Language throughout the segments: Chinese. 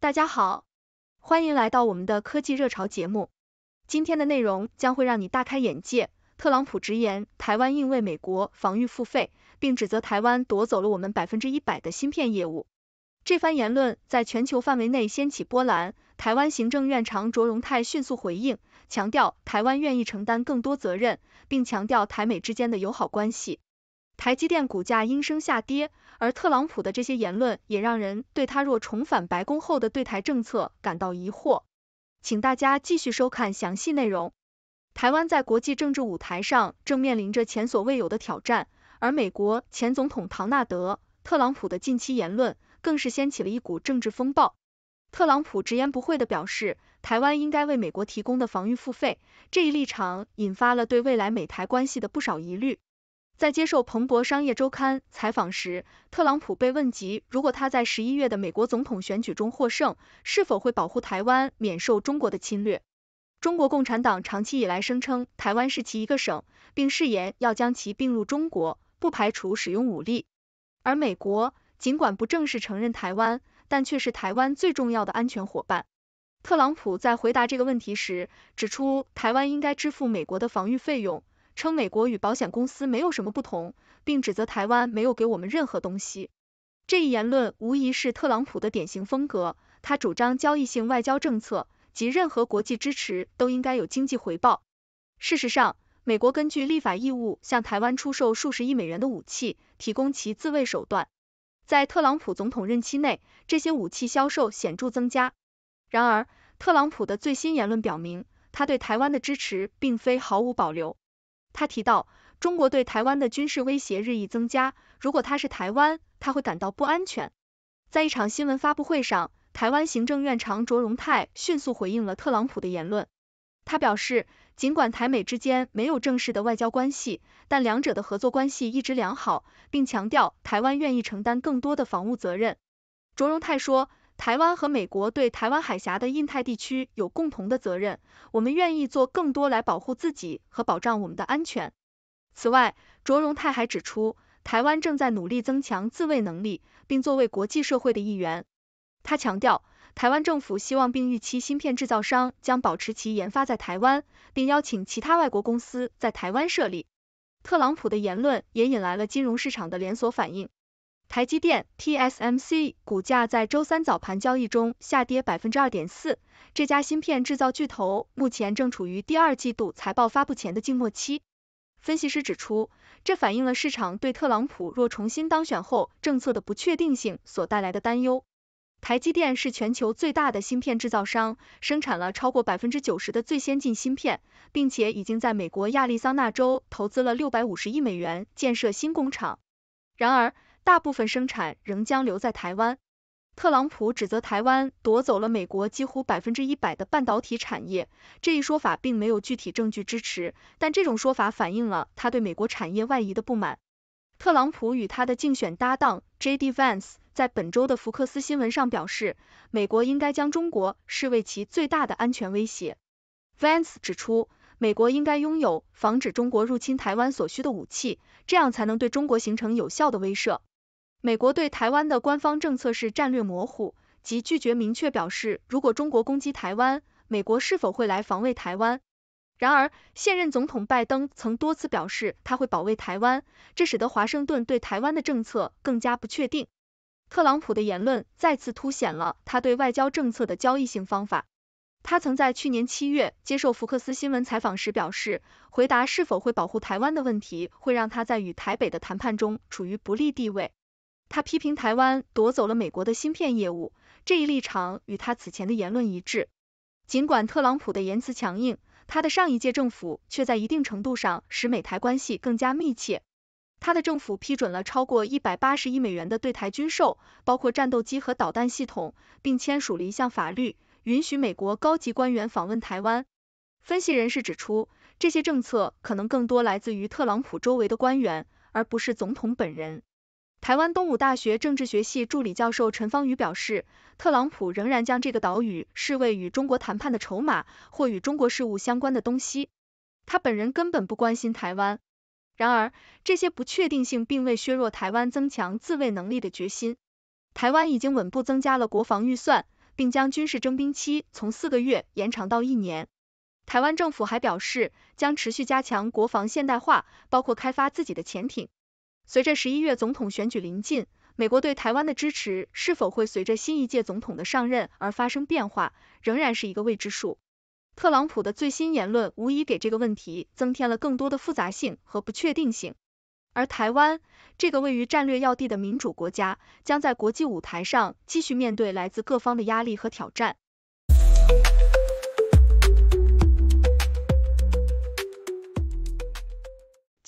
大家好，欢迎来到我们的科技热潮节目。今天的内容将会让你大开眼界。特朗普直言台湾应为美国防御付费，并指责台湾夺走了我们百分之一百的芯片业务。这番言论在全球范围内掀起波澜。台湾行政院长卓荣泰迅速回应，强调台湾愿意承担更多责任，并强调台美之间的友好关系。台积电股价应声下跌。而特朗普的这些言论也让人对他若重返白宫后的对台政策感到疑惑。请大家继续收看详细内容。台湾在国际政治舞台上正面临着前所未有的挑战，而美国前总统唐纳德·特朗普的近期言论更是掀起了一股政治风暴。特朗普直言不讳地表示，台湾应该为美国提供的防御付费，这一立场引发了对未来美台关系的不少疑虑。在接受彭博商业周刊采访时，特朗普被问及如果他在十一月的美国总统选举中获胜，是否会保护台湾免受中国的侵略。中国共产党长期以来声称台湾是其一个省，并誓言要将其并入中国，不排除使用武力。而美国尽管不正式承认台湾，但却是台湾最重要的安全伙伴。特朗普在回答这个问题时指出，台湾应该支付美国的防御费用。称美国与保险公司没有什么不同，并指责台湾没有给我们任何东西。这一言论无疑是特朗普的典型风格，他主张交易性外交政策及任何国际支持都应该有经济回报。事实上，美国根据立法义务向台湾出售数十亿美元的武器，提供其自卫手段。在特朗普总统任期内，这些武器销售显著增加。然而，特朗普的最新言论表明，他对台湾的支持并非毫无保留。他提到，中国对台湾的军事威胁日益增加，如果他是台湾，他会感到不安全。在一场新闻发布会上，台湾行政院长卓荣泰迅速回应了特朗普的言论。他表示，尽管台美之间没有正式的外交关系，但两者的合作关系一直良好，并强调台湾愿意承担更多的防务责任。卓荣泰说。台湾和美国对台湾海峡的印太地区有共同的责任，我们愿意做更多来保护自己和保障我们的安全。此外，卓荣泰还指出，台湾正在努力增强自卫能力，并作为国际社会的一员。他强调，台湾政府希望并预期芯片制造商将保持其研发在台湾，并邀请其他外国公司在台湾设立。特朗普的言论也引来了金融市场的连锁反应。台积电 （TSMC） 股价在周三早盘交易中下跌百分之二点四。这家芯片制造巨头目前正处于第二季度财报发布前的静默期。分析师指出，这反映了市场对特朗普若重新当选后政策的不确定性所带来的担忧。台积电是全球最大的芯片制造商，生产了超过百分之九十的最先进芯片，并且已经在美国亚利桑那州投资了六百五十亿美元建设新工厂。然而，大部分生产仍将留在台湾。特朗普指责台湾夺走了美国几乎百分之一百的半导体产业，这一说法并没有具体证据支持，但这种说法反映了他对美国产业外移的不满。特朗普与他的竞选搭档 J.D. Vance 在本周的福克斯新闻上表示，美国应该将中国视为其最大的安全威胁。Vance 指出，美国应该拥有防止中国入侵台湾所需的武器，这样才能对中国形成有效的威慑。美国对台湾的官方政策是战略模糊，即拒绝明确表示如果中国攻击台湾，美国是否会来防卫台湾。然而，现任总统拜登曾多次表示他会保卫台湾，这使得华盛顿对台湾的政策更加不确定。特朗普的言论再次凸显了他对外交政策的交易性方法。他曾在去年七月接受福克斯新闻采访时表示，回答是否会保护台湾的问题，会让他在与台北的谈判中处于不利地位。他批评台湾夺走了美国的芯片业务，这一立场与他此前的言论一致。尽管特朗普的言辞强硬，他的上一届政府却在一定程度上使美台关系更加密切。他的政府批准了超过一百八十亿美元的对台军售，包括战斗机和导弹系统，并签署了一项法律，允许美国高级官员访问台湾。分析人士指出，这些政策可能更多来自于特朗普周围的官员，而不是总统本人。台湾东吴大学政治学系助理教授陈芳瑜表示，特朗普仍然将这个岛屿视为与中国谈判的筹码或与中国事务相关的东西。他本人根本不关心台湾。然而，这些不确定性并未削弱台湾增强自卫能力的决心。台湾已经稳步增加了国防预算，并将军事征兵期从四个月延长到一年。台湾政府还表示，将持续加强国防现代化，包括开发自己的潜艇。随着十一月总统选举临近，美国对台湾的支持是否会随着新一届总统的上任而发生变化，仍然是一个未知数。特朗普的最新言论无疑给这个问题增添了更多的复杂性和不确定性。而台湾这个位于战略要地的民主国家，将在国际舞台上继续面对来自各方的压力和挑战。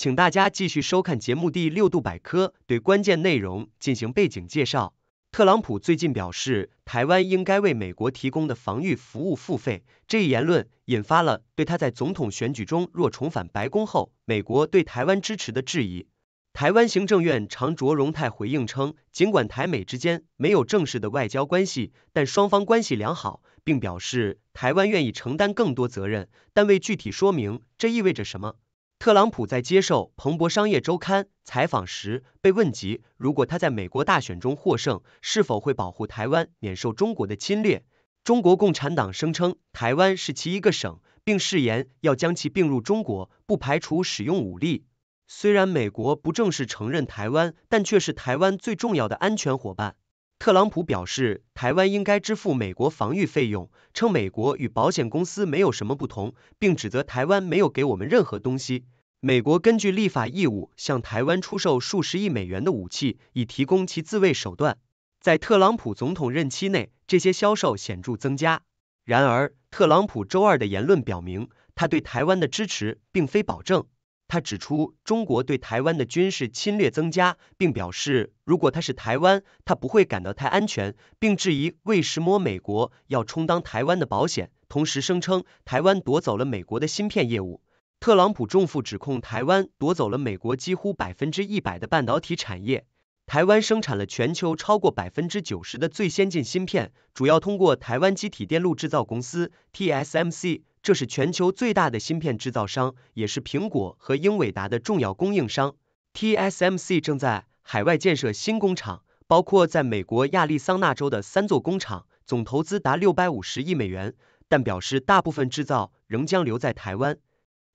请大家继续收看节目《第六度百科》，对关键内容进行背景介绍。特朗普最近表示，台湾应该为美国提供的防御服务付费。这一言论引发了对他在总统选举中若重返白宫后，美国对台湾支持的质疑。台湾行政院长卓荣泰回应称，尽管台美之间没有正式的外交关系，但双方关系良好，并表示台湾愿意承担更多责任，但未具体说明这意味着什么。特朗普在接受《彭博商业周刊》采访时被问及，如果他在美国大选中获胜，是否会保护台湾免受中国的侵略？中国共产党声称台湾是其一个省，并誓言要将其并入中国，不排除使用武力。虽然美国不正式承认台湾，但却是台湾最重要的安全伙伴。特朗普表示，台湾应该支付美国防御费用，称美国与保险公司没有什么不同，并指责台湾没有给我们任何东西。美国根据立法义务向台湾出售数十亿美元的武器，以提供其自卫手段。在特朗普总统任期内，这些销售显著增加。然而，特朗普周二的言论表明，他对台湾的支持并非保证。他指出，中国对台湾的军事侵略增加，并表示，如果他是台湾，他不会感到太安全，并质疑为什么美国要充当台湾的保险。同时，声称台湾夺走了美国的芯片业务。特朗普重负指控台湾夺走了美国几乎百分之一百的半导体产业。台湾生产了全球超过百分之九十的最先进芯片，主要通过台湾机体电路制造公司 TSMC。这是全球最大的芯片制造商，也是苹果和英伟达的重要供应商。TSMC 正在海外建设新工厂，包括在美国亚利桑那州的三座工厂，总投资达六百五十亿美元，但表示大部分制造仍将留在台湾。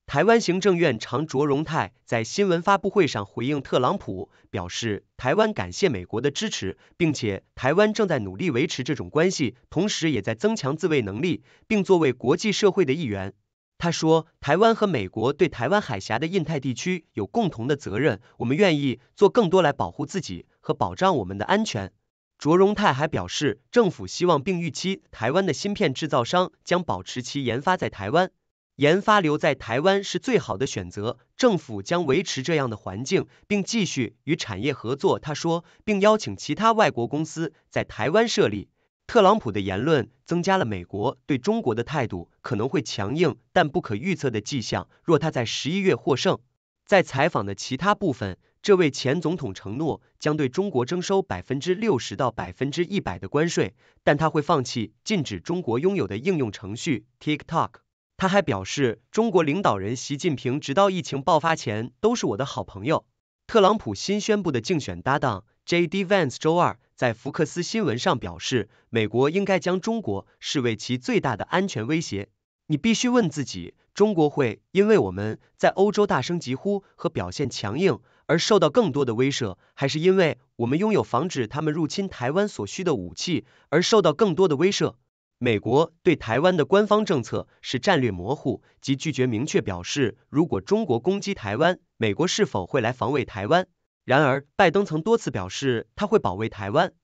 台湾行政院长卓荣泰在新闻发布会上回应特朗普，表示台湾感谢美国的支持，并且台湾正在努力维持这种关系，同时也在增强自卫能力，并作为国际社会的一员。他说，台湾和美国对台湾海峡的印太地区有共同的责任，我们愿意做更多来保护自己和保障我们的安全。卓荣泰还表示，政府希望并预期台湾的芯片制造商将保持其研发在台湾。研发留在台湾是最好的选择，政府将维持这样的环境，并继续与产业合作。他说，并邀请其他外国公司在台湾设立。特朗普的言论增加了美国对中国的态度可能会强硬但不可预测的迹象。若他在十一月获胜，在采访的其他部分，这位前总统承诺将对中国征收百分之六十到百分之一百的关税，但他会放弃禁止中国拥有的应用程序 TikTok。他还表示，中国领导人习近平直到疫情爆发前都是我的好朋友。特朗普新宣布的竞选搭档 J.D. Vance 周二在福克斯新闻上表示，美国应该将中国视为其最大的安全威胁。你必须问自己，中国会因为我们在欧洲大声疾呼和表现强硬而受到更多的威慑，还是因为我们拥有防止他们入侵台湾所需的武器而受到更多的威慑？美国对台湾的官方政策是战略模糊，即拒绝明确表示，如果中国攻击台湾，美国是否会来防卫台湾。然而，拜登曾多次表示他会保卫台湾。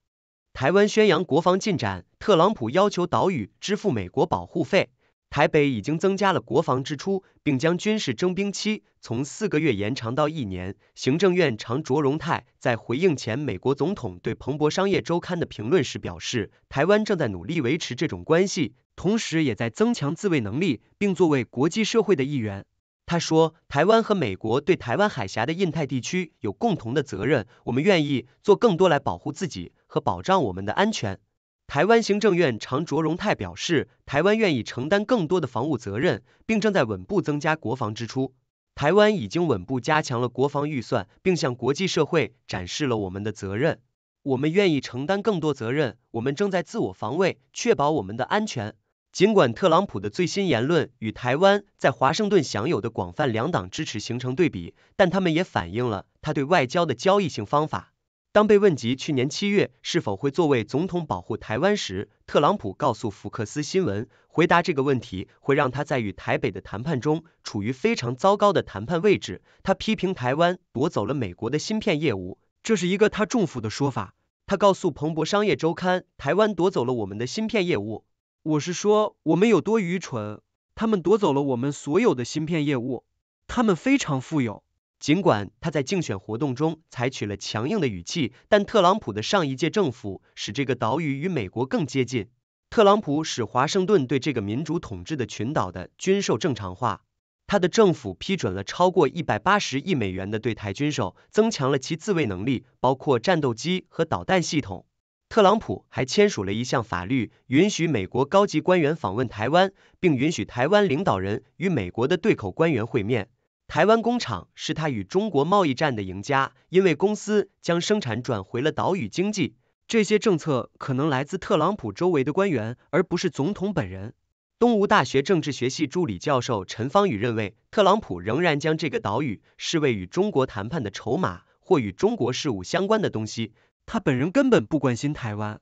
台湾宣扬国防进展，特朗普要求岛屿支付美国保护费。台北已经增加了国防支出，并将军事征兵期从四个月延长到一年。行政院长卓荣泰在回应前美国总统对《彭博商业周刊》的评论时表示，台湾正在努力维持这种关系，同时也在增强自卫能力，并作为国际社会的一员。他说，台湾和美国对台湾海峡的印太地区有共同的责任，我们愿意做更多来保护自己和保障我们的安全。台湾行政院长卓荣泰表示，台湾愿意承担更多的防务责任，并正在稳步增加国防支出。台湾已经稳步加强了国防预算，并向国际社会展示了我们的责任。我们愿意承担更多责任，我们正在自我防卫，确保我们的安全。尽管特朗普的最新言论与台湾在华盛顿享有的广泛两党支持形成对比，但他们也反映了他对外交的交易性方法。当被问及去年七月是否会作为总统保护台湾时，特朗普告诉福克斯新闻，回答这个问题会让他在与台北的谈判中处于非常糟糕的谈判位置。他批评台湾夺走了美国的芯片业务，这是一个他重负的说法。他告诉彭博商业周刊，台湾夺走了我们的芯片业务，我是说我们有多愚蠢，他们夺走了我们所有的芯片业务，他们非常富有。尽管他在竞选活动中采取了强硬的语气，但特朗普的上一届政府使这个岛屿与美国更接近。特朗普使华盛顿对这个民主统治的群岛的军售正常化，他的政府批准了超过一百八十亿美元的对台军售，增强了其自卫能力，包括战斗机和导弹系统。特朗普还签署了一项法律，允许美国高级官员访问台湾，并允许台湾领导人与美国的对口官员会面。台湾工厂是他与中国贸易战的赢家，因为公司将生产转回了岛屿经济。这些政策可能来自特朗普周围的官员，而不是总统本人。东吴大学政治学系助理教授陈方宇认为，特朗普仍然将这个岛屿视为与中国谈判的筹码或与中国事务相关的东西。他本人根本不关心台湾。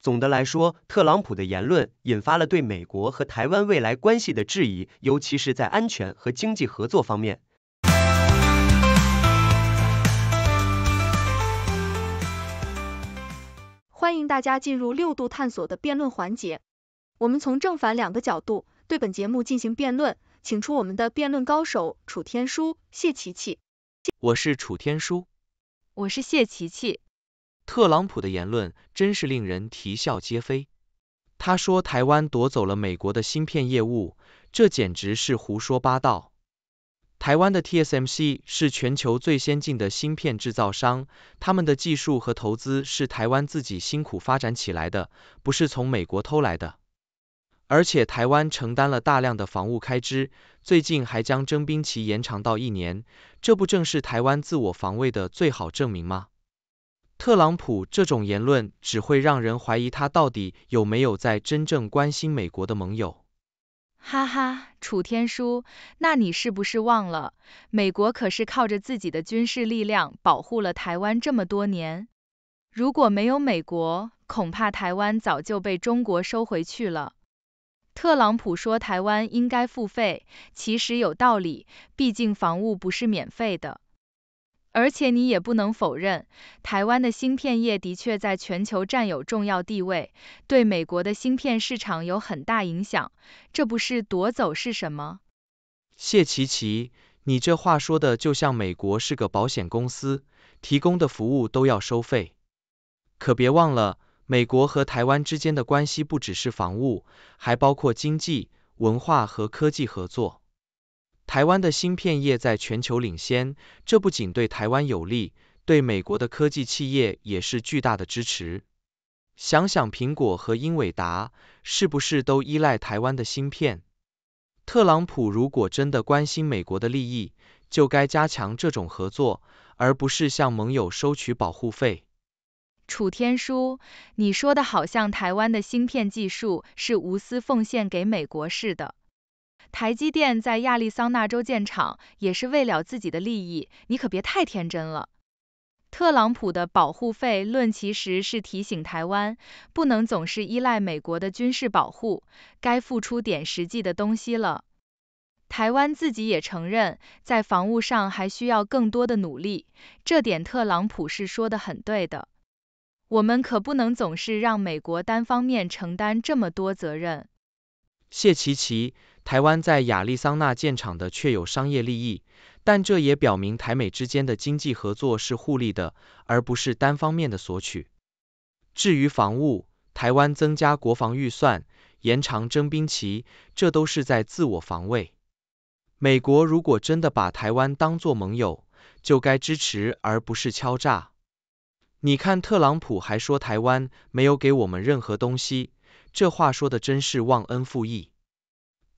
总的来说，特朗普的言论引发了对美国和台湾未来关系的质疑，尤其是在安全和经济合作方面。欢迎大家进入六度探索的辩论环节。我们从正反两个角度对本节目进行辩论，请出我们的辩论高手楚天舒、谢琪琪。我是楚天舒。我是谢琪琪。特朗普的言论真是令人啼笑皆非。他说台湾夺走了美国的芯片业务，这简直是胡说八道。台湾的 TSMC 是全球最先进的芯片制造商，他们的技术和投资是台湾自己辛苦发展起来的，不是从美国偷来的。而且台湾承担了大量的防务开支，最近还将征兵期延长到一年，这不正是台湾自我防卫的最好证明吗？特朗普这种言论只会让人怀疑他到底有没有在真正关心美国的盟友。哈哈，楚天舒，那你是不是忘了，美国可是靠着自己的军事力量保护了台湾这么多年？如果没有美国，恐怕台湾早就被中国收回去了。特朗普说台湾应该付费，其实有道理，毕竟防务不是免费的。而且你也不能否认，台湾的芯片业的确在全球占有重要地位，对美国的芯片市场有很大影响。这不是夺走是什么？谢琪琪，你这话说的就像美国是个保险公司，提供的服务都要收费。可别忘了，美国和台湾之间的关系不只是防务，还包括经济、文化和科技合作。台湾的芯片业在全球领先，这不仅对台湾有利，对美国的科技企业也是巨大的支持。想想苹果和英伟达，是不是都依赖台湾的芯片？特朗普如果真的关心美国的利益，就该加强这种合作，而不是向盟友收取保护费。楚天舒，你说的好像台湾的芯片技术是无私奉献给美国似的。台积电在亚利桑那州建厂，也是为了自己的利益，你可别太天真了。特朗普的保护费论其实是提醒台湾，不能总是依赖美国的军事保护，该付出点实际的东西了。台湾自己也承认，在防务上还需要更多的努力，这点特朗普是说的很对的。我们可不能总是让美国单方面承担这么多责任。谢奇奇。台湾在亚利桑那建厂的确有商业利益，但这也表明台美之间的经济合作是互利的，而不是单方面的索取。至于防务，台湾增加国防预算、延长征兵期，这都是在自我防卫。美国如果真的把台湾当作盟友，就该支持而不是敲诈。你看特朗普还说台湾没有给我们任何东西，这话说的真是忘恩负义。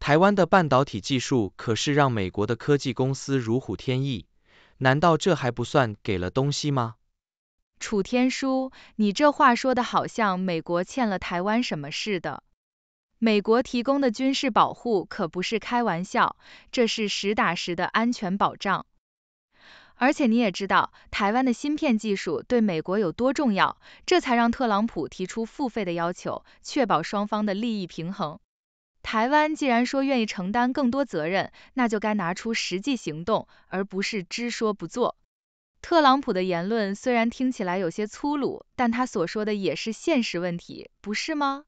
台湾的半导体技术可是让美国的科技公司如虎添翼，难道这还不算给了东西吗？楚天舒，你这话说的好像美国欠了台湾什么似的。美国提供的军事保护可不是开玩笑，这是实打实的安全保障。而且你也知道，台湾的芯片技术对美国有多重要，这才让特朗普提出付费的要求，确保双方的利益平衡。台湾既然说愿意承担更多责任，那就该拿出实际行动，而不是只说不做。特朗普的言论虽然听起来有些粗鲁，但他所说的也是现实问题，不是吗？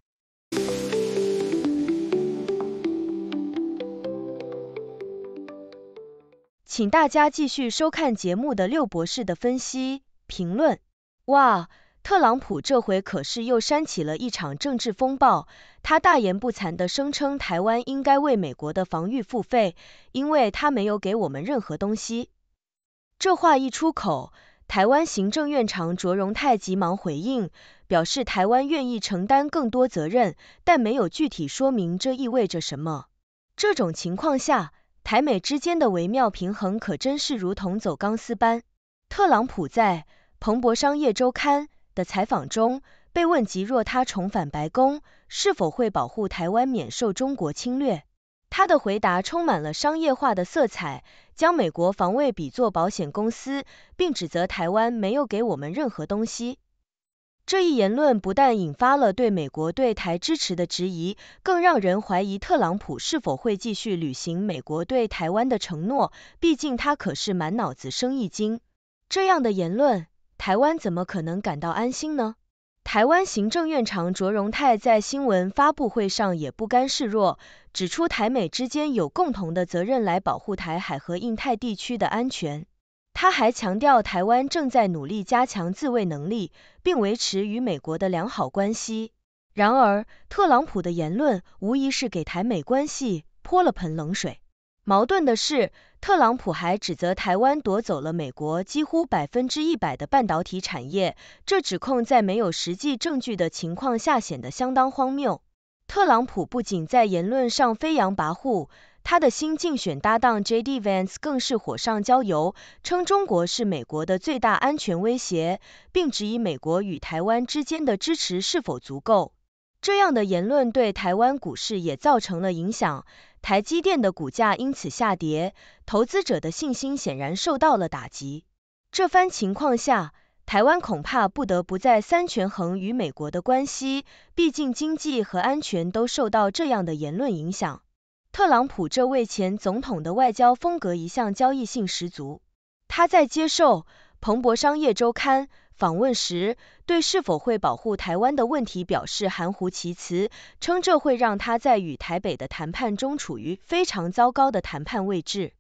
请大家继续收看节目的六博士的分析评论。哇！特朗普这回可是又煽起了一场政治风暴。他大言不惭地声称，台湾应该为美国的防御付费，因为他没有给我们任何东西。这话一出口，台湾行政院长卓荣泰急忙回应，表示台湾愿意承担更多责任，但没有具体说明这意味着什么。这种情况下，台美之间的微妙平衡可真是如同走钢丝般。特朗普在《彭博商业周刊》。的采访中，被问及若他重返白宫，是否会保护台湾免受中国侵略，他的回答充满了商业化的色彩，将美国防卫比作保险公司，并指责台湾没有给我们任何东西。这一言论不但引发了对美国对台支持的质疑，更让人怀疑特朗普是否会继续履行美国对台湾的承诺。毕竟他可是满脑子生意经，这样的言论。台湾怎么可能感到安心呢？台湾行政院长卓荣泰在新闻发布会上也不甘示弱，指出台美之间有共同的责任来保护台海和印太地区的安全。他还强调，台湾正在努力加强自卫能力，并维持与美国的良好关系。然而，特朗普的言论无疑是给台美关系泼了盆冷水。矛盾的是。特朗普还指责台湾夺走了美国几乎百分之一百的半导体产业，这指控在没有实际证据的情况下显得相当荒谬。特朗普不仅在言论上飞扬跋扈，他的新竞选搭档 J.D. Vance 更是火上浇油，称中国是美国的最大安全威胁，并质疑美国与台湾之间的支持是否足够。这样的言论对台湾股市也造成了影响，台积电的股价因此下跌，投资者的信心显然受到了打击。这番情况下，台湾恐怕不得不在三权衡与美国的关系，毕竟经济和安全都受到这样的言论影响。特朗普这位前总统的外交风格一向交易性十足，他在接受彭博商业周刊。访问时，对是否会保护台湾的问题表示含糊其辞，称这会让他在与台北的谈判中处于非常糟糕的谈判位置。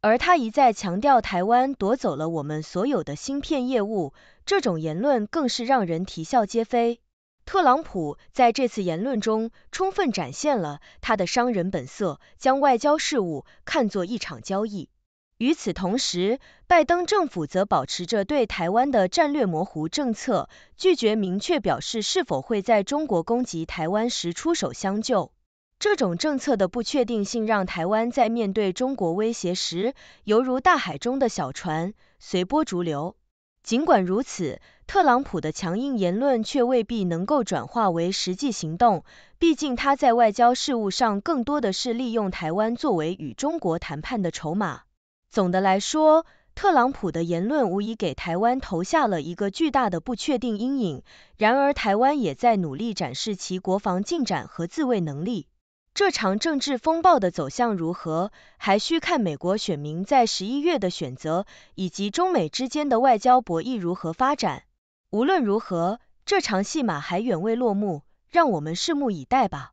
而他一再强调台湾夺走了我们所有的芯片业务，这种言论更是让人啼笑皆非。特朗普在这次言论中充分展现了他的商人本色，将外交事务看作一场交易。与此同时，拜登政府则保持着对台湾的战略模糊政策，拒绝明确表示是否会在中国攻击台湾时出手相救。这种政策的不确定性让台湾在面对中国威胁时犹如大海中的小船，随波逐流。尽管如此，特朗普的强硬言论却未必能够转化为实际行动，毕竟他在外交事务上更多的是利用台湾作为与中国谈判的筹码。总的来说，特朗普的言论无疑给台湾投下了一个巨大的不确定阴影。然而，台湾也在努力展示其国防进展和自卫能力。这场政治风暴的走向如何，还需看美国选民在十一月的选择，以及中美之间的外交博弈如何发展。无论如何，这场戏码还远未落幕，让我们拭目以待吧。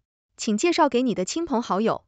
请介绍给你的亲朋好友。